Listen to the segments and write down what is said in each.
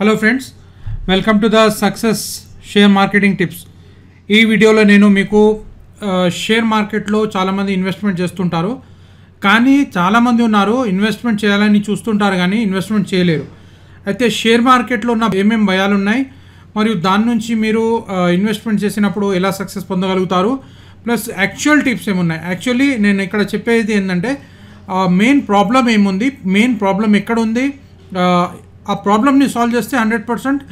hello friends welcome to the success share marketing tips ఈ వీడియోలో నేను మీకు షేర్ మార్కెట్లో చాలామంది ఇన్వెస్ట్మెంట్ చేస్తుంటారు కానీ చాలామంది ఉన్నారు ఇన్వెస్ట్మెంట్ చేయాలని చూస్తుంటారు కానీ ఇన్వెస్ట్మెంట్ చేయలేరు అయితే షేర్ మార్కెట్లో ఉన్న ఏమేమి భయాలు ఉన్నాయి మరియు దాని నుంచి మీరు ఇన్వెస్ట్మెంట్ చేసినప్పుడు ఎలా సక్సెస్ పొందగలుగుతారు ప్లస్ యాక్చువల్ టిప్స్ ఏమున్నాయి యాక్చువల్లీ నేను ఇక్కడ చెప్పేది ఏంటంటే మెయిన్ ప్రాబ్లం ఏముంది మెయిన్ ప్రాబ్లం ఎక్కడ ఉంది ఆ ప్రాబ్లమ్ని సాల్వ్ చేస్తే హండ్రెడ్ పర్సెంట్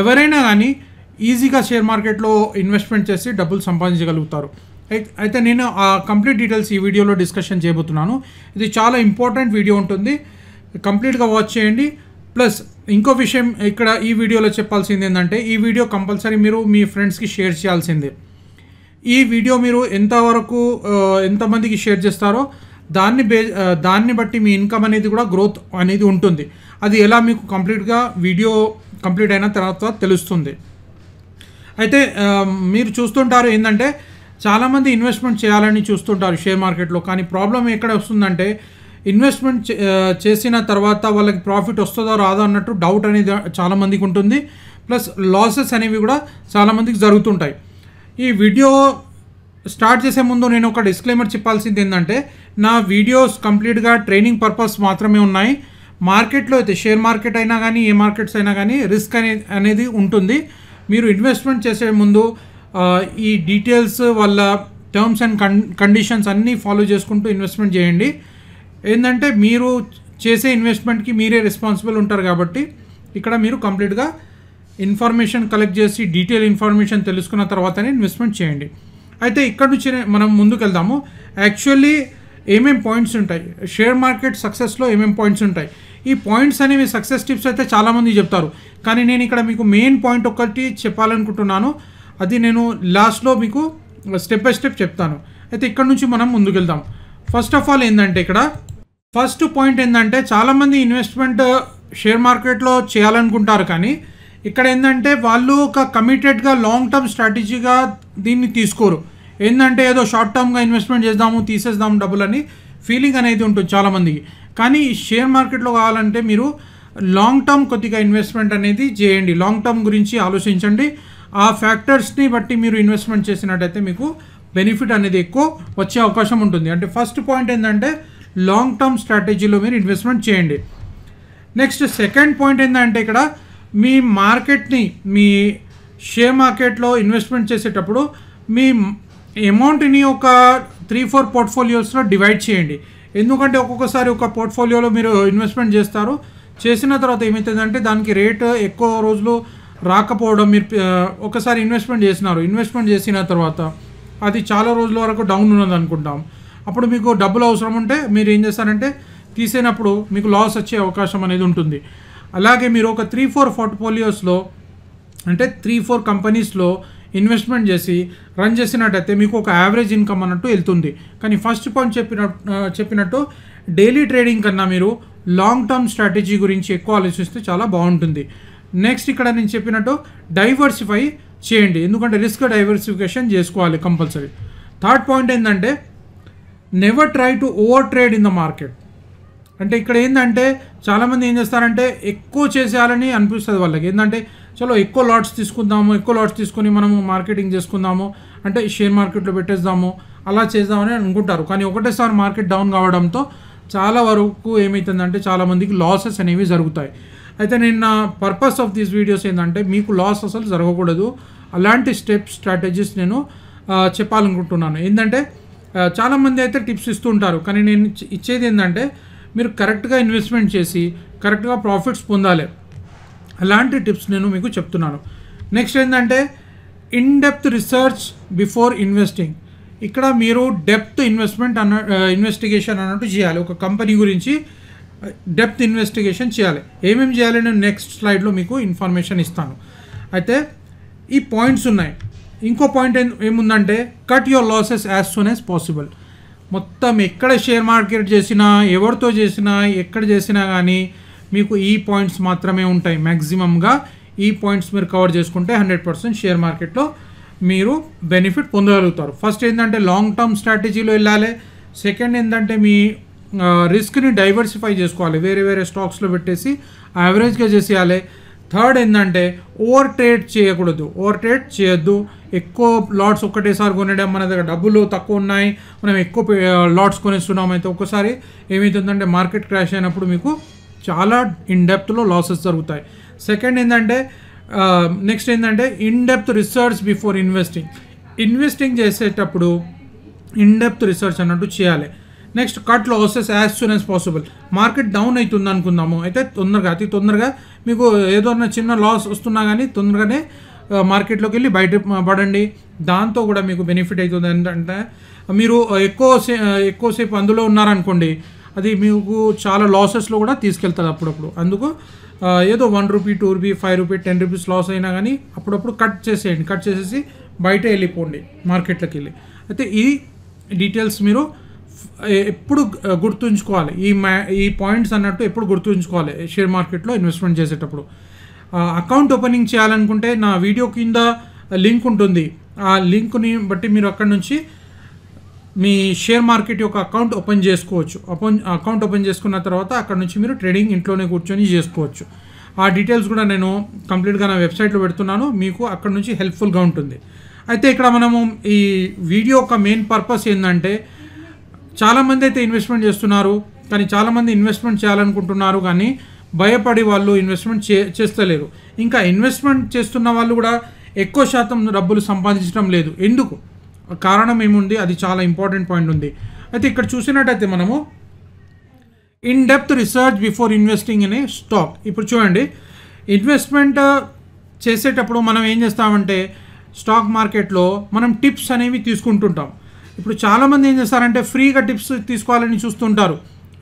ఎవరైనా కానీ ఈజీగా షేర్ మార్కెట్లో ఇన్వెస్ట్మెంట్ చేసి డబ్బులు సంపాదించగలుగుతారు అయితే నేను ఆ కంప్లీట్ డీటెయిల్స్ ఈ వీడియోలో డిస్కషన్ చేయబోతున్నాను ఇది చాలా ఇంపార్టెంట్ వీడియో ఉంటుంది కంప్లీట్గా వాచ్ చేయండి ప్లస్ ఇంకో విషయం ఇక్కడ ఈ వీడియోలో చెప్పాల్సింది ఏంటంటే ఈ వీడియో కంపల్సరీ మీరు మీ ఫ్రెండ్స్కి షేర్ చేయాల్సిందే ఈ వీడియో మీరు ఎంతవరకు ఎంతమందికి షేర్ చేస్తారో దాన్ని బే దాన్ని బట్టి మీ ఇన్కమ్ అనేది కూడా గ్రోత్ అనేది ఉంటుంది అది ఎలా మీకు కంప్లీట్గా వీడియో కంప్లీట్ అయిన తర్వాత తెలుస్తుంది అయితే మీరు చూస్తుంటారు ఏంటంటే చాలామంది ఇన్వెస్ట్మెంట్ చేయాలని చూస్తుంటారు షేర్ మార్కెట్లో కానీ ప్రాబ్లం ఎక్కడ వస్తుందంటే ఇన్వెస్ట్మెంట్ చేసిన తర్వాత వాళ్ళకి ప్రాఫిట్ వస్తుందో రాదో అన్నట్టు డౌట్ అనేది చాలామందికి ఉంటుంది ప్లస్ లాసెస్ అనేవి కూడా చాలామందికి జరుగుతుంటాయి ఈ వీడియో స్టార్ట్ చేసే ముందు నేను ఒక డిస్క్లైమర్ చెప్పాల్సింది ఏంటంటే నా వీడియోస్ కంప్లీట్గా ట్రైనింగ్ పర్పస్ మాత్రమే ఉన్నాయి మార్కెట్లో అయితే షేర్ మార్కెట్ అయినా కానీ ఏ మార్కెట్స్ అయినా కానీ రిస్క్ అనే అనేది ఉంటుంది మీరు ఇన్వెస్ట్మెంట్ చేసే ముందు ఈ డీటెయిల్స్ వాళ్ళ టర్మ్స్ అండ్ కండిషన్స్ అన్నీ ఫాలో చేసుకుంటూ ఇన్వెస్ట్మెంట్ చేయండి ఏంటంటే మీరు చేసే ఇన్వెస్ట్మెంట్కి మీరే రెస్పాన్సిబుల్ ఉంటారు కాబట్టి ఇక్కడ మీరు కంప్లీట్గా ఇన్ఫర్మేషన్ కలెక్ట్ చేసి డీటెయిల్ ఇన్ఫర్మేషన్ తెలుసుకున్న తర్వాతనే ఇన్వెస్ట్మెంట్ చేయండి అయితే ఇక్కడ నుంచి మనం ముందుకు వెళ్దాము యాక్చువల్లీ ఏమేమి పాయింట్స్ ఉంటాయి షేర్ మార్కెట్ సక్సెస్లో ఏమేమి పాయింట్స్ ఉంటాయి ఈ పాయింట్స్ అనేవి సక్సెస్ టిప్స్ అయితే చాలామంది చెప్తారు కానీ నేను ఇక్కడ మీకు మెయిన్ పాయింట్ ఒకటి చెప్పాలనుకుంటున్నాను అది నేను లాస్ట్లో మీకు స్టెప్ బై స్టెప్ చెప్తాను అయితే ఇక్కడ నుంచి మనం ముందుకెళ్దాం ఫస్ట్ ఆఫ్ ఆల్ ఏంటంటే ఇక్కడ ఫస్ట్ పాయింట్ ఏంటంటే చాలామంది ఇన్వెస్ట్మెంట్ షేర్ మార్కెట్లో చేయాలనుకుంటారు కానీ ఇక్కడ ఏంటంటే వాళ్ళు ఒక కమిటెడ్గా లాంగ్ టర్మ్ స్ట్రాటజీగా దీన్ని తీసుకోరు ఏంటంటే ఏదో షార్ట్ టర్మ్గా ఇన్వెస్ట్మెంట్ చేద్దాము తీసేద్దాము డబ్బులని ఫీలింగ్ అనేది ఉంటుంది చాలామందికి కానీ షేర్ మార్కెట్లో కావాలంటే మీరు లాంగ్ టర్మ్ కొద్దిగా ఇన్వెస్ట్మెంట్ అనేది చేయండి లాంగ్ టర్మ్ గురించి ఆలోచించండి ఆ ఫ్యాక్టర్స్ని బట్టి మీరు ఇన్వెస్ట్మెంట్ చేసినట్టయితే మీకు బెనిఫిట్ అనేది ఎక్కువ వచ్చే అవకాశం ఉంటుంది అంటే ఫస్ట్ పాయింట్ ఏంటంటే లాంగ్ టర్మ్ స్ట్రాటజీలో మీరు ఇన్వెస్ట్మెంట్ చేయండి నెక్స్ట్ సెకండ్ పాయింట్ ఏంటంటే ఇక్కడ మీ మార్కెట్ని మీ షేర్ మార్కెట్లో ఇన్వెస్ట్మెంట్ చేసేటప్పుడు మీ అమౌంట్ని ఒక త్రీ ఫోర్ పోర్ట్ఫోలియోస్లో డివైడ్ చేయండి ఎందుకంటే ఒక్కొక్కసారి ఒక పోర్ట్ఫోలియోలో మీరు ఇన్వెస్ట్మెంట్ చేస్తారు చేసిన తర్వాత ఏమవుతుందంటే దానికి రేట్ ఎక్కువ రోజులు రాకపోవడం మీరు ఒకసారి ఇన్వెస్ట్మెంట్ చేసినారు ఇన్వెస్ట్మెంట్ చేసిన తర్వాత అది చాలా రోజుల వరకు డౌన్ ఉన్నది అనుకుంటాం అప్పుడు మీకు డబ్బులు అవసరం ఉంటే మీరు ఏం చేస్తారంటే తీసేనప్పుడు మీకు లాస్ వచ్చే అవకాశం అనేది ఉంటుంది అలాగే మీరు ఒక త్రీ ఫోర్ పోర్ట్ఫోలియోస్లో అంటే త్రీ ఫోర్ కంపెనీస్లో ఇన్వెస్ట్మెంట్ చేసి రన్ చేసినట్టయితే మీకు ఒక యావరేజ్ ఇన్కమ్ అన్నట్టు వెళ్తుంది కానీ ఫస్ట్ పాయింట్ చెప్పిన చెప్పినట్టు డైలీ ట్రేడింగ్ కన్నా మీరు లాంగ్ టర్మ్ స్ట్రాటజీ గురించి ఎక్కువ ఆలోచిస్తే చాలా బాగుంటుంది నెక్స్ట్ ఇక్కడ నేను చెప్పినట్టు డైవర్సిఫై చేయండి ఎందుకంటే రిస్క్ డైవర్సిఫికేషన్ చేసుకోవాలి కంపల్సరీ థర్డ్ పాయింట్ ఏంటంటే never try to over trade in the market అంటే ఇక్కడ ఏంటంటే చాలామంది ఏం చేస్తారంటే ఎక్కువ చేసేయాలని అనిపిస్తుంది వాళ్ళకి ఏంటంటే చలో ఎక్కువ లాట్స్ తీసుకుందాము ఎక్కువ లాట్స్ తీసుకుని మనము మార్కెటింగ్ చేసుకుందాము అంటే షేర్ మార్కెట్లో పెట్టేద్దాము అలా చేద్దామని అనుకుంటారు కానీ ఒకటేసారి మార్కెట్ డౌన్ కావడంతో చాలా వరకు ఏమవుతుందంటే చాలామందికి లాసెస్ అనేవి జరుగుతాయి అయితే నేను నా పర్పస్ ఆఫ్ దిస్ వీడియోస్ ఏంటంటే మీకు లాస్ అసలు జరగకూడదు అలాంటి స్టెప్స్ స్ట్రాటజీస్ నేను చెప్పాలనుకుంటున్నాను ఏంటంటే చాలామంది అయితే టిప్స్ ఇస్తూ ఉంటారు కానీ నేను ఇచ్చేది ఏంటంటే మీరు కరెక్ట్గా ఇన్వెస్ట్మెంట్ చేసి కరెక్ట్గా ప్రాఫిట్స్ పొందాలి అలాంటి టిప్స్ నేను మీకు చెప్తున్నాను నెక్స్ట్ ఏంటంటే in depth research before investing ఇక్కడ మీరు డెప్త్ ఇన్వెస్ట్మెంట్ అన్న ఇన్వెస్టిగేషన్ uh, అన్నట్టు చేయాలి ఒక కంపెనీ గురించి డెప్త్ uh, ఇన్వెస్టిగేషన్ చేయాలి ఏమేమి చేయాలి నేను నెక్స్ట్ స్లైడ్లో మీకు ఇన్ఫర్మేషన్ ఇస్తాను అయితే ఈ పాయింట్స్ ఉన్నాయి ఇంకో పాయింట్ ఏముందంటే cut your losses as soon as possible మొత్తం ఎక్కడ షేర్ మార్కెట్ చేసినా ఎవరితో చేసినా ఎక్కడ చేసినా కానీ మీకు ఈ పాయింట్స్ మాత్రమే ఉంటాయి మ్యాక్సిమంగా ఈ పాయింట్స్ మీరు కవర్ చేసుకుంటే హండ్రెడ్ పర్సెంట్ షేర్ మార్కెట్లో మీరు బెనిఫిట్ పొందగలుగుతారు ఫస్ట్ ఏంటంటే లాంగ్ టర్మ్ స్ట్రాటజీలో వెళ్ళాలి సెకండ్ ఏంటంటే మీ రిస్క్ని డైవర్సిఫై చేసుకోవాలి వేరే వేరే స్టాక్స్లో పెట్టేసి యావరేజ్గా చేసేయాలి థర్డ్ ఏంటంటే ఓవర్ ట్రేడ్ చేయకూడదు ఓవర్ ట్రేడ్ చేయొద్దు ఎక్కువ లాట్స్ ఒక్కటేసారి కొనడం మన దగ్గర డబ్బులు తక్కువ ఉన్నాయి మనం ఎక్కువ లాట్స్ కొనేస్తున్నాం అయితే ఒక్కసారి ఏమవుతుందంటే మార్కెట్ క్రాష్ అయినప్పుడు మీకు చాలా ఇన్ డెప్త్లో లాసెస్ జరుగుతాయి సెకండ్ ఏంటంటే నెక్స్ట్ ఏంటంటే in depth research before investing investing చేసేటప్పుడు ఇన్ డెప్త్ రీసెర్చ్ అన్నట్టు చేయాలి next cut losses as soon as possible market down అవుతుంది అనుకుందాము అయితే తొందరగా అతి తొందరగా మీకు ఏదో చిన్న లాస్ వస్తున్నా కానీ తొందరగానే మార్కెట్లోకి వెళ్ళి బయట పడండి దాంతో కూడా మీకు బెనిఫిట్ అవుతుంది ఏంటంటే మీరు ఎక్కువ ఎక్కువసేపు అందులో ఉన్నారనుకోండి అది మీకు చాలా లాసెస్లో కూడా తీసుకెళ్తుంది అప్పుడప్పుడు అందుకు ఏదో one rupee two rupee five rupee ten rupees loss అయినా కానీ అప్పుడప్పుడు కట్ చేసేయండి కట్ చేసేసి బయట వెళ్ళిపోండి మార్కెట్లోకి వెళ్ళి అయితే ఈ డీటెయిల్స్ మీరు ఎప్పుడు గుర్తుంచుకోవాలి ఈ మ్యా ఈ పాయింట్స్ అన్నట్టు ఎప్పుడు గుర్తుంచుకోవాలి షేర్ మార్కెట్లో ఇన్వెస్ట్మెంట్ చేసేటప్పుడు అకౌంట్ ఓపెనింగ్ చేయాలనుకుంటే నా వీడియో కింద లింక్ ఉంటుంది ఆ లింక్ని బట్టి మీరు అక్కడ నుంచి మీ షేర్ మార్కెట్ యొక్క అకౌంట్ ఓపెన్ చేసుకోవచ్చు ఓపెన్ అకౌంట్ ఓపెన్ చేసుకున్న తర్వాత అక్కడ నుంచి మీరు ట్రేడింగ్ ఇంట్లోనే కూర్చొని చేసుకోవచ్చు ఆ డీటెయిల్స్ కూడా నేను కంప్లీట్గా నా వెబ్సైట్లో పెడుతున్నాను మీకు అక్కడ నుంచి హెల్ప్ఫుల్గా ఉంటుంది అయితే ఇక్కడ మనము ఈ వీడియో యొక్క మెయిన్ పర్పస్ ఏంటంటే చాలామంది అయితే ఇన్వెస్ట్మెంట్ చేస్తున్నారు కానీ చాలామంది ఇన్వెస్ట్మెంట్ చేయాలనుకుంటున్నారు కానీ భయపడి వాళ్ళు ఇన్వెస్ట్మెంట్ చే చేస్తలేరు ఇంకా ఇన్వెస్ట్మెంట్ చేస్తున్న వాళ్ళు కూడా ఎక్కువ శాతం డబ్బులు సంపాదించడం లేదు ఎందుకు కారణం ఏముంది అది చాలా ఇంపార్టెంట్ పాయింట్ ఉంది అయితే ఇక్కడ చూసినట్టయితే మనము in depth research before investing in a stock ఇప్పుడు చూడండి ఇన్వెస్ట్మెంట్ చేసేటప్పుడు మనం ఏం చేస్తామంటే స్టాక్ మార్కెట్లో మనం టిప్స్ అనేవి తీసుకుంటుంటాం ఇప్పుడు చాలామంది ఏం చేస్తారంటే ఫ్రీగా టిప్స్ తీసుకోవాలని చూస్తుంటారు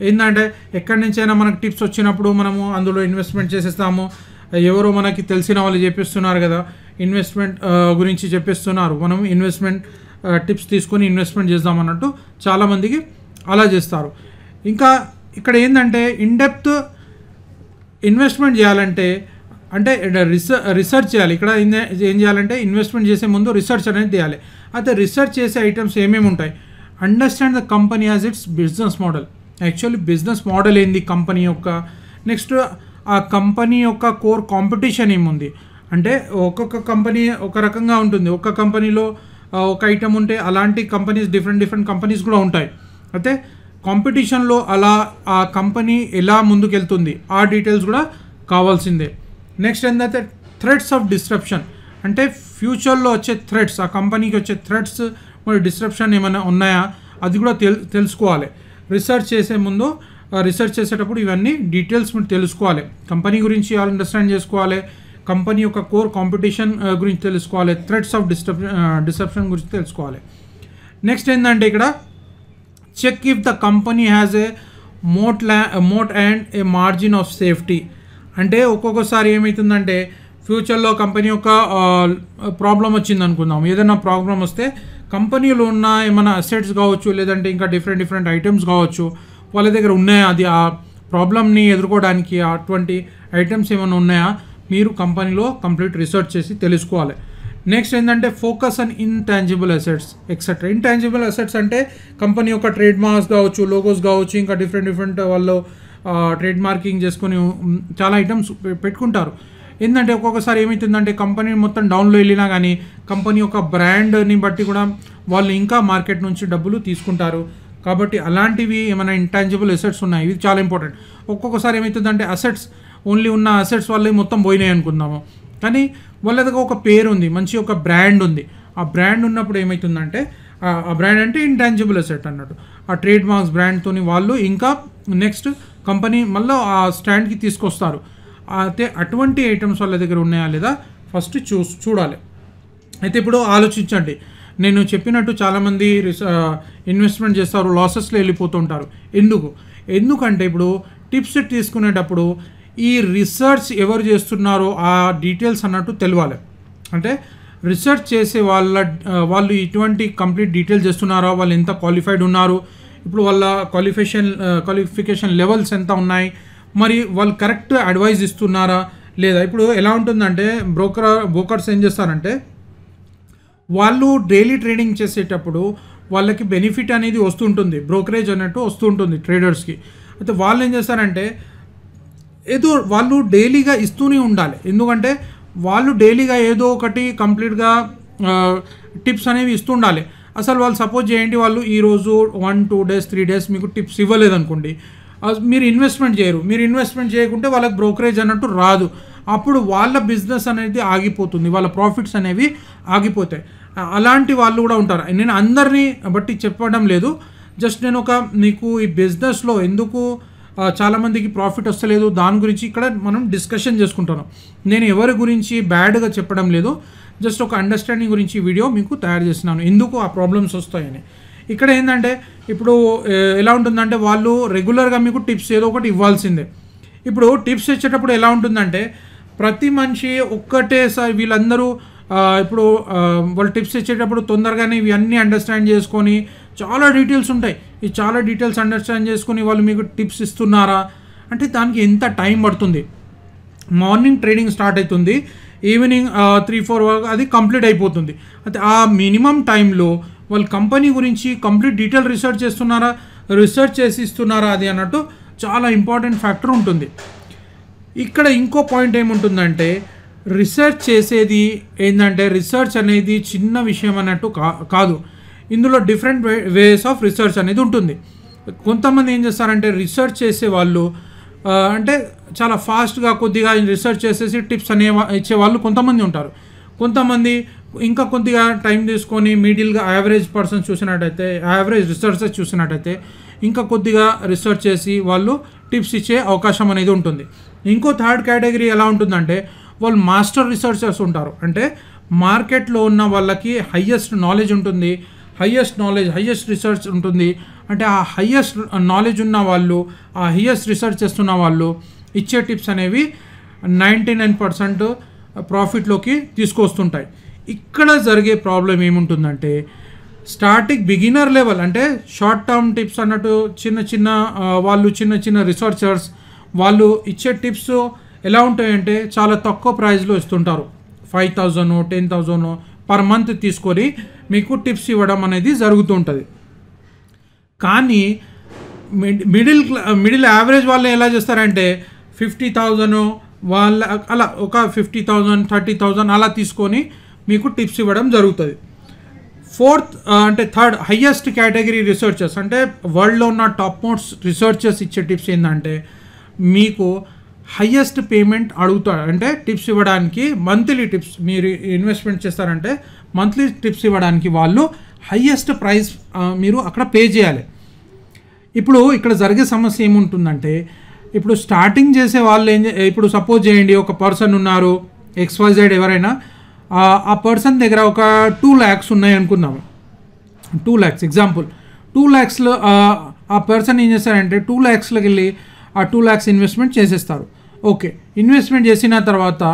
ఏంటంటే ఎక్కడి నుంచైనా మనకు టిప్స్ వచ్చినప్పుడు మనము అందులో ఇన్వెస్ట్మెంట్ చేసేస్తాము ఎవరో మనకి తెలిసిన వాళ్ళు చెప్పిస్తున్నారు కదా ఇన్వెస్ట్మెంట్ గురించి చెప్పిస్తున్నారు మనం ఇన్వెస్ట్మెంట్ టిప్స్ తీసుకొని ఇన్వెస్ట్మెంట్ చేద్దాం అన్నట్టు చాలామందికి అలా చేస్తారు ఇంకా ఇక్కడ ఏంటంటే ఇన్డెప్త్ ఇన్వెస్ట్మెంట్ చేయాలంటే అంటే రీసెర్చ్ చేయాలి ఇక్కడ ఏం చేయాలంటే ఇన్వెస్ట్మెంట్ చేసే ముందు రీసెర్చ్ అనేది చేయాలి అయితే రీసెర్చ్ చేసే ఐటమ్స్ ఏమేమి ఉంటాయి understand the company as its business model actually business model ఏంది కంపెనీ యొక్క నెక్స్ట్ ఆ కంపెనీ యొక్క కోర్ కాంపిటీషన్ ఏముంది అంటే ఒక్కొక్క కంపెనీ ఒక రకంగా ఉంటుంది ఒక్క కంపెనీలో ఒక ఐటెం ఉంటే అలాంటి కంపెనీస్ డిఫరెంట్ డిఫరెంట్ కంపెనీస్ కూడా ఉంటాయి అయితే కాంపిటీషన్లో అలా ఆ కంపెనీ ఎలా ముందుకెళ్తుంది ఆ డీటెయిల్స్ కూడా కావాల్సిందే నెక్స్ట్ ఏంటంటే థ్రెడ్స్ ఆఫ్ డిస్ట్రప్షన్ అంటే ఫ్యూచర్లో వచ్చే థ్రెడ్స్ ఆ కంపెనీకి వచ్చే థ్రెడ్స్ మరి డిస్ట్రప్షన్ ఏమైనా ఉన్నాయా అది కూడా తెల్ తెలుసుకోవాలి రీసెర్చ్ చేసే ముందు రీసెర్చ్ చేసేటప్పుడు ఇవన్నీ డీటెయిల్స్ మీరు తెలుసుకోవాలి కంపెనీ గురించి అండర్స్టాండ్ చేసుకోవాలి కంపెనీ యొక్క కోర్ కాంపిటీషన్ గురించి తెలుసుకోవాలి థ్రెడ్స్ ఆఫ్ డిస్టర్బ్ డిసెప్షన్ గురించి తెలుసుకోవాలి నెక్స్ట్ ఏంటంటే ఇక్కడ check if the company has a moat ల్యా moat and a margin of safety అంటే ఒక్కొక్కసారి ఏమవుతుందంటే ఫ్యూచర్లో కంపెనీ యొక్క ప్రాబ్లం వచ్చింది అనుకుందాం ఏదైనా ప్రాబ్లం వస్తే కంపెనీలో ఉన్న ఏమైనా అసెట్స్ కావచ్చు లేదంటే ఇంకా డిఫరెంట్ డిఫరెంట్ ఐటమ్స్ కావచ్చు వాళ్ళ దగ్గర ఉన్నాయా అది ఆ ప్రాబ్లమ్ని ఎదుర్కోవడానికి అటువంటి ఐటమ్స్ ఏమైనా ఉన్నాయా మీరు కంపెనీలో కంప్లీట్ రీసెర్చ్ చేసి తెలుసుకోవాలి నెక్స్ట్ ఏంటంటే focus and intangible assets etcetera intangible assets అంటే కంపెనీ యొక్క ట్రేడ్ మార్క్స్ కావచ్చు లోగోస్ కావచ్చు ఇంకా డిఫరెంట్ డిఫరెంట్ వాళ్ళు ట్రేడ్ మార్కింగ్ చేసుకొని చాలా ఐటమ్స్ పెట్టుకుంటారు ఏంటంటే ఒక్కొక్కసారి ఏమవుతుందంటే కంపెనీ మొత్తం డౌన్లో వెళ్ళినా కానీ కంపెనీ యొక్క బ్రాండ్ని బట్టి కూడా వాళ్ళు ఇంకా మార్కెట్ నుంచి డబ్బులు తీసుకుంటారు కాబట్టి అలాంటివి ఏమైనా ఇంటాంజిబుల్ అసెట్స్ ఉన్నాయి ఇది చాలా ఇంపార్టెంట్ ఒక్కొక్కసారి ఏమవుతుందంటే అసెట్స్ ఓన్లీ ఉన్న అసెట్స్ వల్ల మొత్తం పోయినాయి అనుకుందాము కానీ వాళ్ళ దగ్గర ఒక పేరు ఉంది మంచి ఒక బ్రాండ్ ఉంది ఆ బ్రాండ్ ఉన్నప్పుడు ఏమవుతుందంటే ఆ బ్రాండ్ అంటే ఇంటాంజిబుల్ అసెట్ అన్నట్టు ఆ ట్రేడ్ మార్క్స్ బ్రాండ్తో వాళ్ళు ఇంకా నెక్స్ట్ కంపెనీ మళ్ళీ ఆ స్టాండ్కి తీసుకొస్తారు అయితే అటువంటి ఐటమ్స్ వాళ్ళ దగ్గర ఉన్నాయా లేదా ఫస్ట్ చూ చూడాలి అయితే ఇప్పుడు ఆలోచించండి నేను చెప్పినట్టు చాలామంది రిస ఇన్వెస్ట్మెంట్ చేస్తారు లాసెస్లో వెళ్ళిపోతుంటారు ఎందుకు ఎందుకంటే ఇప్పుడు టిప్స్ తీసుకునేటప్పుడు ఈ రీసెర్చ్ ఎవరు చేస్తున్నారో ఆ డీటెయిల్స్ అన్నట్టు తెలియాలి అంటే రీసెర్చ్ చేసే వాళ్ళ వాళ్ళు ఇటువంటి కంప్లీట్ డీటెయిల్స్ చేస్తున్నారో వాళ్ళు ఎంత క్వాలిఫైడ్ ఉన్నారు ఇప్పుడు వాళ్ళ క్వాలిఫికేషన్ క్వాలిఫికేషన్ లెవెల్స్ ఎంత ఉన్నాయి మరి వాళ్ళు కరెక్ట్ అడ్వైజ్ ఇస్తున్నారా లేదా ఇప్పుడు ఎలా ఉంటుందంటే బ్రోకర్ బ్రోకర్స్ ఏం చేస్తారంటే వాళ్ళు డైలీ ట్రేడింగ్ చేసేటప్పుడు వాళ్ళకి బెనిఫిట్ అనేది వస్తుంటుంది బ్రోకరేజ్ అన్నట్టు వస్తుంటుంది ట్రేడర్స్కి అయితే వాళ్ళు ఏం చేస్తారంటే ఏదో వాళ్ళు డైలీగా ఇస్తూనే ఉండాలి ఎందుకంటే వాళ్ళు డైలీగా ఏదో ఒకటి కంప్లీట్గా టిప్స్ అనేవి ఇస్తుండాలి అసలు వాళ్ళు సపోజ్ చేయండి వాళ్ళు ఈరోజు one two days three days మీకు టిప్స్ ఇవ్వలేదు అనుకోండి మీరు ఇన్వెస్ట్మెంట్ చేయరు మీరు ఇన్వెస్ట్మెంట్ చేయకుంటే వాళ్ళకి బ్రోకరేజ్ అన్నట్టు రాదు అప్పుడు వాళ్ళ బిజినెస్ అనేది ఆగిపోతుంది వాళ్ళ ప్రాఫిట్స్ అనేవి ఆగిపోతాయి అలాంటి వాళ్ళు కూడా ఉంటారు నేను అందరినీ బట్టి చెప్పడం లేదు జస్ట్ నేను ఒక మీకు ఈ బిజినెస్లో ఎందుకు చాలామందికి ప్రాఫిట్ వస్తలేదు దాని గురించి ఇక్కడ మనం డిస్కషన్ చేసుకుంటున్నాం నేను ఎవరి గురించి బ్యాడ్గా చెప్పడం లేదు జస్ట్ ఒక అండర్స్టాండింగ్ గురించి వీడియో మీకు తయారు చేస్తున్నాను ఎందుకు ఆ ప్రాబ్లమ్స్ వస్తాయని ఇక్కడ ఏంటంటే ఇప్పుడు ఎలా ఉంటుందంటే వాళ్ళు రెగ్యులర్గా మీకు టిప్స్ ఏదో ఒకటి ఇవ్వాల్సిందే ఇప్పుడు టిప్స్ ఇచ్చేటప్పుడు ఎలా ఉంటుందంటే ప్రతి మనిషి ఒక్కటేసారి వీళ్ళందరూ ఇప్పుడు వాళ్ళు టిప్స్ ఇచ్చేటప్పుడు తొందరగానే ఇవన్నీ అండర్స్టాండ్ చేసుకొని చాలా డీటెయిల్స్ ఉంటాయి ఈ చాలా డీటెయిల్స్ అండర్స్టాండ్ చేసుకుని వాళ్ళు మీకు టిప్స్ ఇస్తున్నారా అంటే దానికి ఎంత టైం పడుతుంది మార్నింగ్ ట్రేడింగ్ స్టార్ట్ అవుతుంది ఈవినింగ్ త్రీ ఫోర్ వర్క్ అది కంప్లీట్ అయిపోతుంది అయితే ఆ మినిమం టైంలో వాళ్ళు కంపెనీ గురించి కంప్లీట్ డీటెయిల్ రీసెర్చ్ చేస్తున్నారా రీసెర్చ్ చేసి ఇస్తున్నారా అది అన్నట్టు చాలా ఇంపార్టెంట్ ఫ్యాక్టర్ ఉంటుంది ఇక్కడ ఇంకో పాయింట్ ఏముంటుందంటే రీసెర్చ్ చేసేది ఏంటంటే రీసెర్చ్ అనేది చిన్న విషయం అన్నట్టు కా కాదు ఇందులో డిఫరెంట్ వేస్ ఆఫ్ రీసెర్చ్ అనేది ఉంటుంది కొంతమంది ఏం చేస్తారంటే రీసెర్చ్ చేసే వాళ్ళు అంటే చాలా ఫాస్ట్గా కొద్దిగా రీసెర్చ్ చేసేసి టిప్స్ అనే ఇచ్చేవాళ్ళు కొంతమంది ఉంటారు కొంతమంది ఇంకా కొద్దిగా టైం తీసుకొని మిడిల్గా యావరేజ్ పర్సన్స్ చూసినట్టయితే యావరేజ్ రీసెర్చర్స్ చూసినట్టయితే ఇంకా కొద్దిగా రీసెర్చ్ చేసి వాళ్ళు టిప్స్ ఇచ్చే అవకాశం అనేది ఉంటుంది ఇంకో థర్డ్ కేటగిరీ ఎలా ఉంటుందంటే వాళ్ళు మాస్టర్ రీసెర్చర్స్ ఉంటారు అంటే మార్కెట్లో ఉన్న వాళ్ళకి హయ్యెస్ట్ నాలెడ్జ్ ఉంటుంది హయ్యెస్ట్ నాలెడ్జ్ హయ్యెస్ట్ రీసెర్చ్ ఉంటుంది అంటే ఆ హయ్యెస్ట్ నాలెడ్జ్ ఉన్న వాళ్ళు ఆ హయ్యెస్ట్ రీసెర్చ్ చేస్తున్న వాళ్ళు ఇచ్చే టిప్స్ అనేవి నైంటీ నైన్ పర్సెంట్ ప్రాఫిట్లోకి తీసుకొస్తుంటాయి ఇక్కడ జరిగే ప్రాబ్లం ఏముంటుందంటే స్టార్టింగ్ బిగినర్ లెవెల్ అంటే షార్ట్ టర్మ్ టిప్స్ అన్నట్టు చిన్న చిన్న వాళ్ళు చిన్న చిన్న రీసెర్చర్స్ వాళ్ళు ఇచ్చే టిప్స్ ఎలా ఉంటాయంటే చాలా తక్కువ ప్రైస్లో ఇస్తుంటారు five thousand ten thousand per month తీసుకొని మీకు టిప్స్ ఇవ్వడం అనేది జరుగుతుంటుంది కానీ మిడిల్ మిడిల్ యావరేజ్ వాళ్ళు ఎలా చేస్తారంటే ఫిఫ్టీ థౌజండ్ వాళ్ళ అలా ఒక ఫిఫ్టీ థౌజండ్ థర్టీ థౌజండ్ అలా తీసుకొని మీకు టిప్స్ ఇవ్వడం జరుగుతుంది ఫోర్త్ అంటే థర్డ్ హయ్యెస్ట్ కేటగిరీ రీసెర్చెస్ అంటే వరల్డ్లో ఉన్న టాప్ మోస్ట్ రీసెర్చెస్ ఇచ్చే టిప్స్ ఏంటంటే మీకు హయ్యెస్ట్ పేమెంట్ అడుగుతాడు అంటే టిప్స్ ఇవ్వడానికి మంత్లీ టిప్స్ మీరు ఇన్వెస్ట్మెంట్ చేస్తారంటే మంత్లీ టిప్స్ ఇవ్వడానికి వాళ్ళు హయ్యెస్ట్ ప్రైస్ మీరు అక్కడ పే చేయాలి ఇప్పుడు ఇక్కడ జరిగే సమస్య ఏముంటుందంటే ఇప్పుడు స్టార్టింగ్ చేసే వాళ్ళు ఏం ఇప్పుడు సపోజ్ చేయండి ఒక పర్సన్ ఉన్నారు ఎక్స్వైజెడ్ ఎవరైనా ఆ పర్సన్ దగ్గర ఒక టూ ల్యాక్స్ ఉన్నాయి అనుకుందాము టూ ల్యాక్స్ ఎగ్జాంపుల్ టూ ల్యాక్స్లో ఆ పర్సన్ ఏం చేస్తారంటే టూ ల్యాక్స్లోకి వెళ్ళి ఆ టూ ల్యాక్స్ ఇన్వెస్ట్మెంట్ చేసేస్తారు ఓకే ఇన్వెస్ట్మెంట్ చేసిన తర్వాత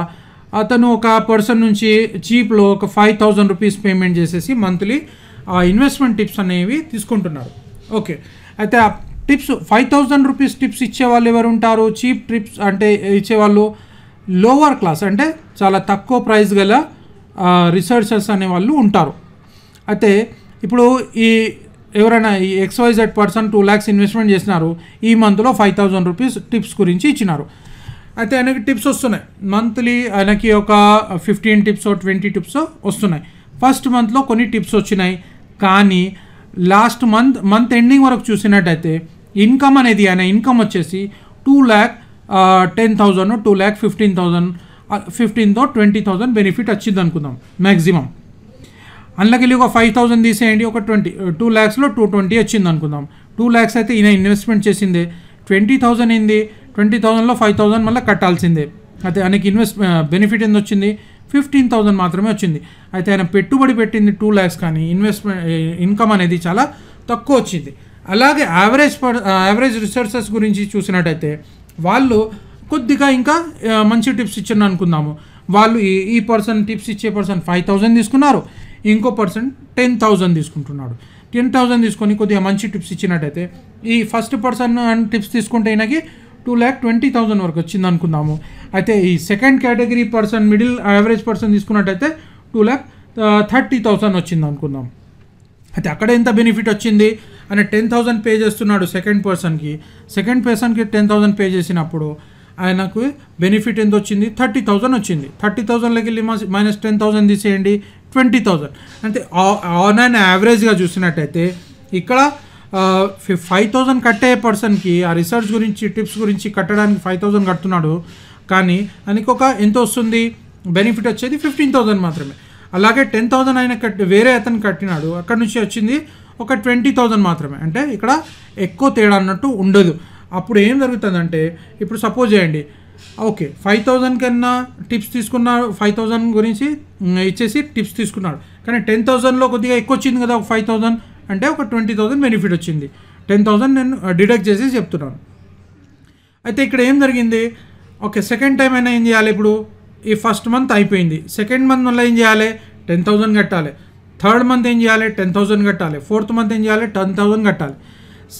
అతను ఒక పర్సన్ నుంచి చీప్లో ఒక ఫైవ్ థౌజండ్ రూపీస్ పేమెంట్ చేసేసి మంత్లీ ఆ ఇన్వెస్ట్మెంట్ టిప్స్ అనేవి తీసుకుంటున్నారు ఓకే అయితే ఆ tips five thousand rupees tips ఇచ్చేవాళ్ళు ఎవరు ఉంటారు చీప్ టిప్స్ అంటే ఇచ్చేవాళ్ళు లోవర్ క్లాస్ అంటే చాలా తక్కువ ప్రైస్ గల రీసెర్చర్స్ అనేవాళ్ళు ఉంటారు అయితే ఇప్పుడు ఈ ఎవరైనా ఈ XYZ person two lakhs investment చేసినారు ఈ మంత్లో ఫైవ్ థౌజండ్ రూపీస్ టిప్స్ గురించి ఇచ్చినారు అయితే ఆయనకి టిప్స్ వస్తున్నాయి మంత్లీ ఆయనకి ఒక ఫిఫ్టీన్ టిప్స్ ట్వంటీ టిప్స్ వస్తున్నాయి ఫస్ట్ మంత్లో కొన్ని టిప్స్ వచ్చినాయి కానీ లాస్ట్ మంత్ మంత్ ఎండింగ్ వరకు చూసినట్టయితే ఇన్కమ్ అనేది ఆయన ఇన్కమ్ వచ్చేసి two lakh ten thousand two lakh fifteen thousand ఫిఫ్టీన్తో ట్వంటీ థౌజండ్ బెనిఫిట్ వచ్చింది అనుకుందాం మ్యాక్సిమం అందులోకి ఒక ఫైవ్ థౌజండ్ తీసేయండి ఒక ట్వంటీ టూ ల్యాక్స్లో టూ ట్వంటీ వచ్చింది అనుకుందాం టూ ల్యాక్స్ అయితే ఈయన ఇన్వెస్ట్మెంట్ చేసిందే ట్వంటీ థౌజండ్ ఏంది ట్వంటీ థౌజండ్లో ఫైవ్ థౌజండ్ మళ్ళీ కట్టాల్సిందే అయితే ఆయనకి ఇన్వెస్ట్ బెనిఫిట్ ఎంత వచ్చింది ఫిఫ్టీన్ థౌజండ్ మాత్రమే వచ్చింది అయితే ఆయన పెట్టుబడి పెట్టింది టూ ల్యాక్స్ కానీ ఇన్వెస్ట్మెంట్ ఇన్కమ్ అనేది చాలా తక్కువ వచ్చింది అలాగే యావరేజ్ యావరేజ్ రిసోర్సెస్ గురించి చూసినట్టయితే వాళ్ళు కొద్దిగా ఇంకా మంచి టిప్స్ ఇచ్చిన అనుకుందాము వాళ్ళు ఈ ఈ పర్సన్ టిప్స్ ఇచ్చే పర్సన్ ఫైవ్ థౌజండ్ తీసుకున్నారు ఇంకో పర్సన్ టెన్ థౌజండ్ తీసుకుంటున్నాడు టెన్ థౌజండ్ తీసుకొని కొద్దిగా మంచి టిప్స్ ఇచ్చినట్టయితే ఈ ఫస్ట్ పర్సన్ అండ్ టిప్స్ తీసుకుంటే ఈయనకి టూ ల్యాక్ ట్వంటీ థౌజండ్ వరకు వచ్చింది అనుకుందాము అయితే ఈ second category person middle average person తీసుకున్నట్టయితే టూ ల్యాక్ థర్టీ థౌజండ్ వచ్చింది అనుకుందాం అయితే అక్కడ ఎంత బెనిఫిట్ వచ్చింది అని టెన్ థౌజండ్ పే చేస్తున్నాడు సెకండ్ పర్సన్కి సెకండ్ పర్సన్కి టెన్ థౌజండ్ పే చేసినప్పుడు ఆయనకు బెనిఫిట్ ఎంత వచ్చింది థర్టీ థౌజండ్ వచ్చింది థర్టీ థౌసండ్లోకి వెళ్ళి మైనస్ టెన్ థౌజండ్ తీసేయండి ట్వంటీ థౌజండ్ అంటే ఆన్ అండ్ యావరేజ్గా చూసినట్టయితే ఇక్కడ ఫైవ్ థౌజండ్ కట్టే పర్సన్కి ఆ రీసెర్చ్ గురించి టిప్స్ గురించి కట్టడానికి ఫైవ్ థౌజండ్ కడుతున్నాడు కానీ దానికి ఒక ఎంత వస్తుంది బెనిఫిట్ వచ్చేది ఫిఫ్టీన్ థౌజండ్ మాత్రమే అలాగే టెన్ థౌజండ్ ఆయన కట్టి వేరే అతను కట్టినాడు అక్కడ నుంచి వచ్చింది ఒక ట్వంటీ థౌజండ్ మాత్రమే అంటే ఇక్కడ ఎక్కువ తేడా అన్నట్టు ఉండదు అప్పుడు ఏం జరుగుతుందంటే ఇప్పుడు సపోజ్ చేయండి ఓకే ఫైవ్ థౌజండ్ కన్నా టిప్స్ తీసుకున్నాడు ఫైవ్ థౌజండ్ గురించి ఇచ్చేసి టిప్స్ తీసుకున్నాడు కానీ టెన్ థౌజండ్లో కొద్దిగా ఎక్కువ వచ్చింది కదా ఒక ఫైవ్ థౌజండ్ అంటే ఒక ట్వంటీ థౌజండ్ బెనిఫిట్ వచ్చింది టెన్ థౌజండ్ నేను డిడక్ట్ చేసి చెప్తున్నాను అయితే ఇక్కడ ఏం జరిగింది ఓకే సెకండ్ టైం అయినా ఏం చేయాలి ఇప్పుడు ఈ ఫస్ట్ మంత్ అయిపోయింది సెకండ్ మంత్ వల్ల ఏం చేయాలి టెన్ థౌజండ్ కట్టాలి థర్డ్ మంత్ ఏం చేయాలి టెన్ థౌజండ్ కట్టాలి ఫోర్త్ మంత్ ఏం చేయాలి టెన్ థౌజండ్ కట్టాలి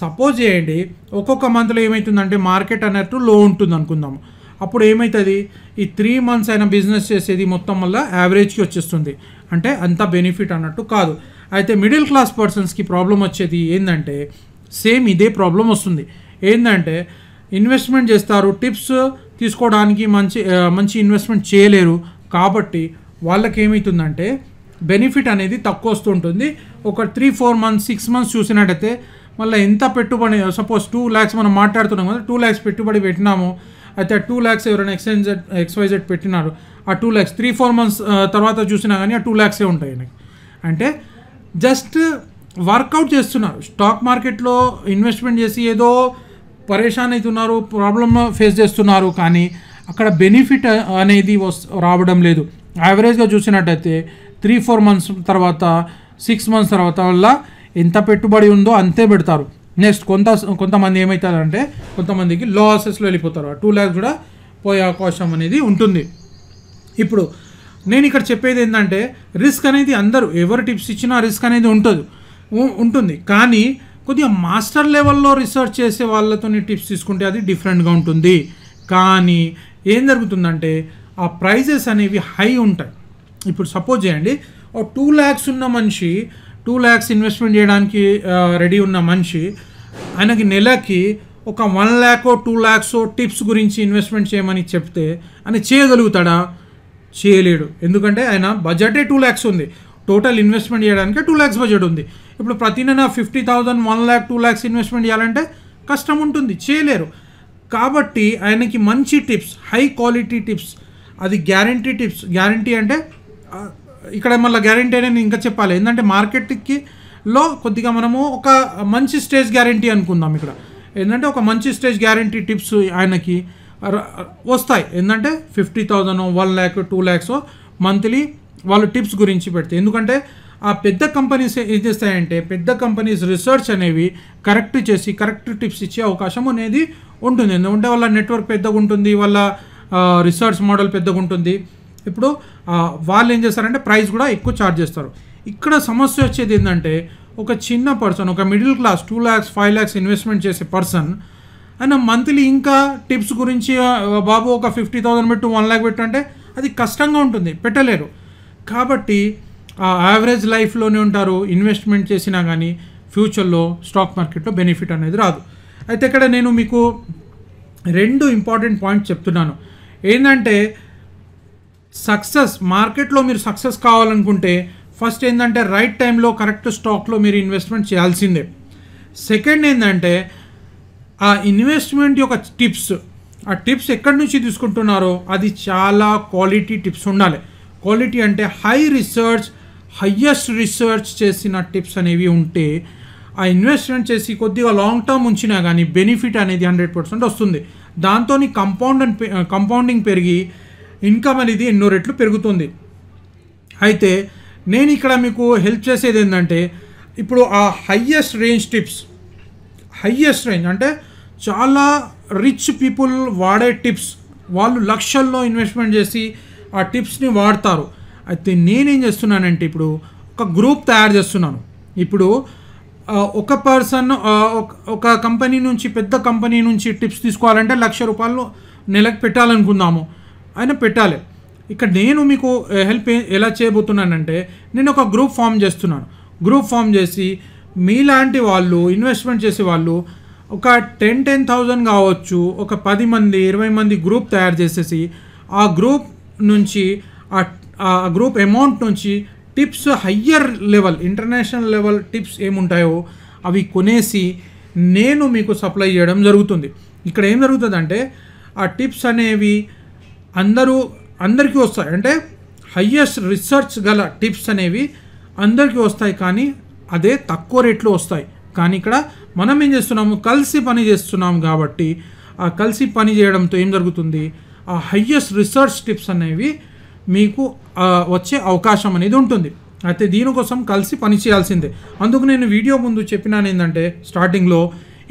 సపోజ్ చేయండి ఒక్కొక్క మంత్లో ఏమవుతుందంటే మార్కెట్ అన్నట్టు లో ఉంటుంది అనుకుందాము అప్పుడు ఏమవుతుంది ఈ త్రీ మంత్స్ అయిన బిజినెస్ చేసేది మొత్తం వల్ల యావరేజ్కి వచ్చేస్తుంది అంటే అంత బెనిఫిట్ అన్నట్టు కాదు అయితే మిడిల్ క్లాస్ పర్సన్స్కి ప్రాబ్లం వచ్చేది ఏంటంటే సేమ్ ఇదే ప్రాబ్లం వస్తుంది ఏంటంటే ఇన్వెస్ట్మెంట్ చేస్తారు టిప్స్ తీసుకోవడానికి మంచి మంచి ఇన్వెస్ట్మెంట్ చేయలేరు కాబట్టి వాళ్ళకి ఏమవుతుందంటే బెనిఫిట్ అనేది తక్కువ వస్తుంటుంది ఒక three four months six months చూసినట్టయితే మళ్ళీ ఎంత పెట్టుబడి సపోజ్ టూ ల్యాక్స్ మనం మాట్లాడుతున్నాం కదా టూ ల్యాక్స్ పెట్టుబడి పెట్టినాము అయితే ఆ టూ ల్యాక్స్ ఎవరైనా ఎక్స్చేంజ్ ఎక్స్వైజెడ్ పెట్టినారు ఆ two lakhs three four months తర్వాత చూసినా కానీ ఆ టూ ల్యాక్సే ఉంటాయి అంటే జస్ట్ వర్కౌట్ చేస్తున్నారు స్టాక్ మార్కెట్లో ఇన్వెస్ట్మెంట్ చేసి ఏదో పరేషాన్ అవుతున్నారు ప్రాబ్లమ్ ఫేస్ చేస్తున్నారు కానీ అక్కడ బెనిఫిట్ అనేది రావడం లేదు యావరేజ్గా చూసినట్టయితే త్రీ ఫోర్ మంత్స్ తర్వాత సిక్స్ మంత్స్ తర్వాత వల్ల ఎంత పెట్టుబడి ఉందో అంతే పెడతారు నెక్స్ట్ కొంత కొంతమంది ఏమవుతారంటే కొంతమందికి లాసెస్లో వెళ్ళిపోతారు టూ ల్యాక్స్ కూడా పోయే అవకాశం అనేది ఉంటుంది ఇప్పుడు నేను ఇక్కడ చెప్పేది ఏంటంటే రిస్క్ అనేది అందరూ ఎవరు టిప్స్ ఇచ్చినా రిస్క్ అనేది ఉంటుంది ఉంటుంది కానీ కొద్దిగా మాస్టర్ లెవెల్లో రీసెర్చ్ చేసే వాళ్ళతో టిప్స్ తీసుకుంటే అది డిఫరెంట్గా ఉంటుంది కానీ ఏం జరుగుతుందంటే ఆ ప్రైజెస్ అనేవి హై ఉంటాయి ఇప్పుడు సపోజ్ చేయండి ఓ టూ ల్యాక్స్ ఉన్న మనిషి టూ ల్యాక్స్ ఇన్వెస్ట్మెంట్ చేయడానికి రెడీ ఉన్న మనిషి ఆయనకి నెలకి ఒక వన్ ల్యాకో టూ ల్యాక్స్ టిప్స్ గురించి ఇన్వెస్ట్మెంట్ చేయమని చెప్తే అని చేయగలుగుతాడా చేయలేడు ఎందుకంటే ఆయన బడ్జెటే టూ ల్యాక్స్ ఉంది టోటల్ ఇన్వెస్ట్మెంట్ చేయడానికి టూ ల్యాక్స్ బడ్జెట్ ఉంది ఇప్పుడు ప్రతి నెల fifty thousand one lakh two lakhs investment చేయాలంటే కష్టం ఉంటుంది చేయలేరు కాబట్టి ఆయనకి మంచి టిప్స్ హై క్వాలిటీ టిప్స్ అది గ్యారంటీ టిప్స్ గ్యారంటీ అంటే ఇక్కడ మళ్ళీ గ్యారంటీ అనేది ఇంకా చెప్పాలి ఏంటంటే మార్కెట్కి లో కొద్దిగా మనము ఒక మంచి స్టేజ్ గ్యారంటీ అనుకుందాం ఇక్కడ ఏంటంటే ఒక మంచి స్టేజ్ గ్యారంటీ టిప్స్ ఆయనకి వస్తాయి ఏంటంటే fifty thousand one lakh two lakhs monthly వాళ్ళు టిప్స్ గురించి పెడతాయి ఎందుకంటే ఆ పెద్ద కంపెనీస్ ఏం చేస్తాయంటే పెద్ద కంపెనీస్ రీసెర్చ్ అనేవి కరెక్ట్ చేసి కరెక్ట్ టిప్స్ ఇచ్చే అవకాశం అనేది ఉంటుంది ఎందుకంటే వాళ్ళ నెట్వర్క్ పెద్దగా ఉంటుంది వాళ్ళ రీసెర్చ్ మోడల్ పెద్దగా ఉంటుంది ఇప్పుడు వాళ్ళు ఏం చేస్తారంటే ప్రైస్ కూడా ఎక్కువ ఛార్జ్ చేస్తారు ఇక్కడ సమస్య వచ్చేది ఏంటంటే ఒక చిన్న పర్సన్ ఒక middle class two lakhs five lakhs investment చేసే పర్సన్ అయినా మంత్లీ ఇంకా టిప్స్ గురించి బాబు ఒక ఫిఫ్టీ థౌసండ్ పెట్టు వన్ ల్యాక్ పెట్టు అంటే అది కష్టంగా ఉంటుంది పెట్టలేరు కాబట్టి ఆ యావరేజ్ లైఫ్లోనే ఉంటారు ఇన్వెస్ట్మెంట్ చేసినా కానీ ఫ్యూచర్లో స్టాక్ మార్కెట్లో బెనిఫిట్ అనేది రాదు అయితే ఇక్కడ నేను మీకు రెండు ఇంపార్టెంట్ పాయింట్స్ చెప్తున్నాను ఏంటంటే సక్సెస్ మార్కెట్లో మీరు సక్సెస్ కావాలనుకుంటే ఫస్ట్ ఏంటంటే రైట్ టైంలో కరెక్ట్ స్టాక్లో మీరు ఇన్వెస్ట్మెంట్ చేయాల్సిందే సెకండ్ ఏంటంటే ఆ ఇన్వెస్ట్మెంట్ యొక్క టిప్స్ ఆ టిప్స్ ఎక్కడి నుంచి తీసుకుంటున్నారో అది చాలా క్వాలిటీ టిప్స్ ఉండాలి క్వాలిటీ అంటే హై రీసెర్చ్ హయ్యెస్ట్ రీసెర్చ్ చేసిన టిప్స్ అనేవి ఉంటే ఆ ఇన్వెస్ట్మెంట్ చేసి కొద్దిగా లాంగ్ టర్మ్ ఉంచినా కానీ బెనిఫిట్ అనేది హండ్రెడ్ పర్సెంట్ వస్తుంది దాంతో కంపౌండ్ కంపౌండింగ్ పెరిగి ఇన్కమ్ అనేది ఎన్నో రెట్లు పెరుగుతుంది అయితే నేను ఇక్కడ మీకు హెల్ప్ చేసేది ఏంటంటే ఇప్పుడు ఆ highest range tips highest range అంటే చాలా రిచ్ పీపుల్ వాడే టిప్స్ వాళ్ళు లక్షల్లో ఇన్వెస్ట్మెంట్ చేసి ఆ టిప్స్ని వాడతారు అయితే నేనేం చేస్తున్నానంటే ఇప్పుడు ఒక గ్రూప్ తయారు చేస్తున్నాను ఇప్పుడు ఒక పర్సన్ ఒక కంపెనీ నుంచి పెద్ద కంపెనీ నుంచి టిప్స్ తీసుకోవాలంటే లక్ష రూపాయలు నెలకు పెట్టాలనుకుందాము అయినా పెట్టాలి ఇక్కడ నేను మీకు హెల్ప్ ఎలా చేయబోతున్నానంటే నేను ఒక గ్రూప్ ఫామ్ చేస్తున్నాను గ్రూప్ ఫామ్ చేసి మీలాంటి వాళ్ళు ఇన్వెస్ట్మెంట్ చేసే వాళ్ళు ఒక టెన్ టెన్ థౌజండ్ కావచ్చు ఒక పది మంది ఇరవై మంది గ్రూప్ తయారు చేసేసి ఆ గ్రూప్ నుంచి ఆ గ్రూప్ అమౌంట్ నుంచి tips higher level international level tips ఏముంటాయో అవి కొనేసి నేను మీకు సప్లై చేయడం జరుగుతుంది ఇక్కడ ఏం జరుగుతుందంటే ఆ టిప్స్ అనేవి అందరూ అందరికీ వస్తాయి అంటే హయ్యెస్ట్ రీసెర్చ్ గల టిప్స్ అనేవి అందరికీ వస్తాయి కానీ అదే తక్కువ రేట్లో వస్తాయి కానీ ఇక్కడ మనం ఏం చేస్తున్నాము కలిసి పని చేస్తున్నాం కాబట్టి ఆ కలిసి పని చేయడంతో ఏం జరుగుతుంది ఆ హయ్యెస్ట్ రీసెర్చ్ టిప్స్ అనేవి మీకు వచ్చే అవకాశం అనేది ఉంటుంది అయితే దీనికోసం కలిసి పని చేయాల్సిందే అందుకు నేను వీడియో ముందు చెప్పినాను ఏంటంటే స్టార్టింగ్లో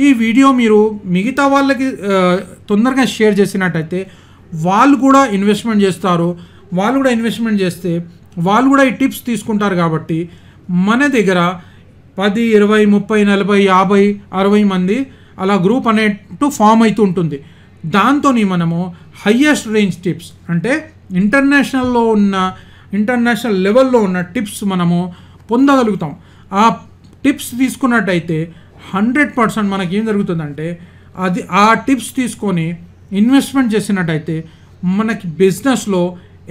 ఈ వీడియో మీరు మిగతా వాళ్ళకి తొందరగా షేర్ చేసినట్టయితే వాళ్ళు కూడా ఇన్వెస్ట్మెంట్ చేస్తారు వాళ్ళు కూడా ఇన్వెస్ట్మెంట్ చేస్తే వాళ్ళు కూడా ఈ టిప్స్ తీసుకుంటారు కాబట్టి మన దగ్గర పది ఇరవై ముప్పై నలభై యాభై అరవై మంది అలా గ్రూప్ అనేట్టు ఫామ్ అవుతూ ఉంటుంది దాంతో మనము హయ్యెస్ట్ రేంజ్ టిప్స్ అంటే ఇంటర్నేషనల్లో ఉన్న ఇంటర్నేషనల్ లెవెల్లో ఉన్న టిప్స్ మనము పొందగలుగుతాం ఆ టిప్స్ తీసుకున్నట్టయితే హండ్రెడ్ పర్సెంట్ మనకి ఏం జరుగుతుందంటే అది ఆ టిప్స్ తీసుకొని ఇన్వెస్ట్మెంట్ చేసినట్టయితే మనకి బిజినెస్లో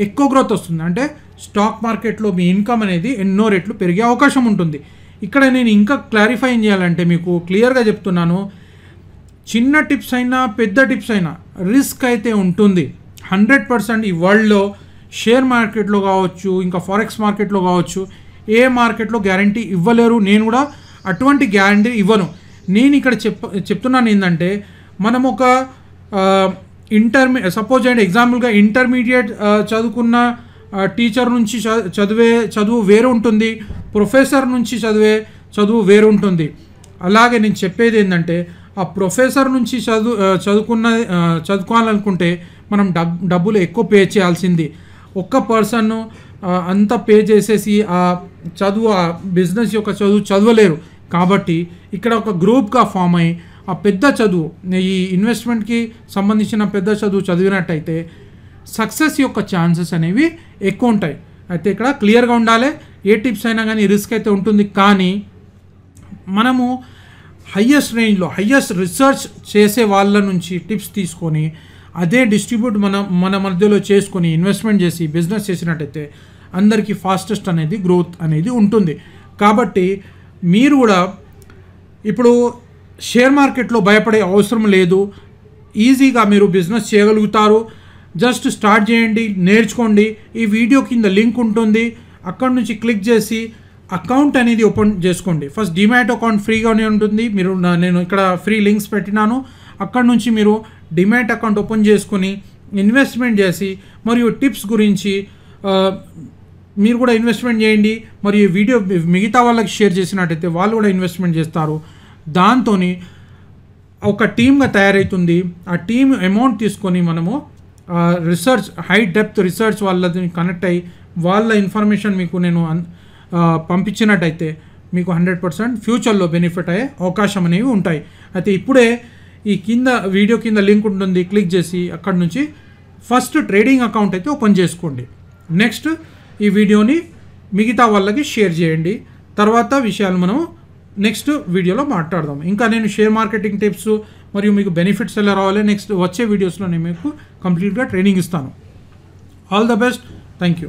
ఎక్కువ గ్రోత్ వస్తుంది అంటే స్టాక్ మార్కెట్లో మీ ఇన్కమ్ అనేది ఎన్నో రెట్లు పెరిగే అవకాశం ఉంటుంది ఇక్కడ నేను ఇంకా క్లారిఫై చేయాలంటే మీకు క్లియర్గా చెప్తున్నాను చిన్న టిప్స్ అయినా పెద్ద టిప్స్ అయినా రిస్క్ అయితే ఉంటుంది హండ్రెడ్ పర్సెంట్ ఈ వరల్డ్లో షేర్ మార్కెట్లో కావచ్చు ఇంకా ఫారెక్స్ మార్కెట్లో కావచ్చు ఏ మార్కెట్లో గ్యారంటీ ఇవ్వలేరు నేను కూడా అటువంటి గ్యారంటీ ఇవ్వను నేను ఇక్కడ చెప్ చెప్తున్నాను ఏంటంటే మనం ఒక ఇంటర్మీ సపోజ్ అండ్ ఎగ్జాంపుల్గా ఇంటర్మీడియట్ చదువుకున్న టీచర్ నుంచి చదివే చదువు వేరు ఉంటుంది ప్రొఫెసర్ నుంచి చదివే చదువు వేరు ఉంటుంది అలాగే నేను చెప్పేది ఏంటంటే ఆ ప్రొఫెసర్ నుంచి చదువు చదువుకున్న చదువుకోవాలనుకుంటే మనం డబ్ డబ్బులు ఎక్కువ పే చేయాల్సింది ఒక్క పర్సన్ అంతా పే చేసేసి ఆ చదువు ఆ బిజినెస్ యొక్క చదువు చదవలేరు కాబట్టి ఇక్కడ ఒక గ్రూప్గా ఫామ్ అయ్యి ఆ పెద్ద చదువు ఈ ఇన్వెస్ట్మెంట్కి సంబంధించిన పెద్ద చదువు చదివినట్టయితే సక్సెస్ యొక్క ఛాన్సెస్ అనేవి ఎక్కువ ఉంటాయి అయితే ఇక్కడ క్లియర్గా ఉండాలి ఏ టిప్స్ అయినా కానీ రిస్క్ అయితే ఉంటుంది కానీ మనము హయ్యెస్ట్ రేంజ్లో హయ్యెస్ట్ రీసెర్చ్ చేసే వాళ్ళ నుంచి టిప్స్ తీసుకొని అదే డిస్ట్రిబ్యూట్ మన మన మధ్యలో చేసుకొని ఇన్వెస్ట్మెంట్ చేసి బిజినెస్ చేసినట్టయితే అందరికీ ఫాస్టెస్ట్ అనేది గ్రోత్ అనేది ఉంటుంది కాబట్టి మీరు కూడా ఇప్పుడు షేర్ మార్కెట్లో భయపడే అవసరం లేదు ఈజీగా మీరు బిజినెస్ చేయగలుగుతారు జస్ట్ స్టార్ట్ చేయండి నేర్చుకోండి ఈ వీడియో కింద లింక్ ఉంటుంది అక్కడ నుంచి క్లిక్ చేసి అకౌంట్ అనేది ఓపెన్ చేసుకోండి ఫస్ట్ డిమాట్ అకౌంట్ ఫ్రీగానే ఉంటుంది మీరు నేను ఇక్కడ ఫ్రీ లింక్స్ పెట్టినాను అక్కడ నుంచి మీరు డిమాట్ అకౌంట్ ఓపెన్ చేసుకుని ఇన్వెస్ట్మెంట్ చేసి మరియు టిప్స్ గురించి మీరు కూడా ఇన్వెస్ట్మెంట్ చేయండి మరియు వీడియో మిగతా వాళ్ళకి షేర్ చేసినట్టయితే వాళ్ళు కూడా ఇన్వెస్ట్మెంట్ చేస్తారు దాంతో ఒక టీమ్గా తయారవుతుంది ఆ టీం అమౌంట్ తీసుకొని మనము రీసెర్చ్ హై డెప్త్ రీసెర్చ్ వాళ్ళది కనెక్ట్ అయ్యి వాళ్ళ ఇన్ఫర్మేషన్ మీకు నేను పంపించినట్టయితే మీకు హండ్రెడ్ పర్సెంట్ ఫ్యూచర్లో బెనిఫిట్ అయ్యే అవకాశం అనేవి ఉంటాయి అయితే ఇప్పుడే ఈ కింద వీడియో కింద లింక్ ఉంటుంది క్లిక్ చేసి అక్కడ నుంచి ఫస్ట్ ట్రేడింగ్ అకౌంట్ అయితే ఓపెన్ చేసుకోండి నెక్స్ట్ ఈ వీడియోని మిగతా వాళ్ళకి షేర్ చేయండి తర్వాత విషయాలు మనం నెక్స్ట్ వీడియోలో మాట్లాడదాం ఇంకా నేను షేర్ మార్కెటింగ్ టిప్స్ మరియు మీకు బెనిఫిట్స్ ఎలా రావాలి నెక్స్ట్ వచ్చే వీడియోస్లో నేను మీకు కంప్లీట్గా ట్రైనింగ్ ఇస్తాను all the best thank you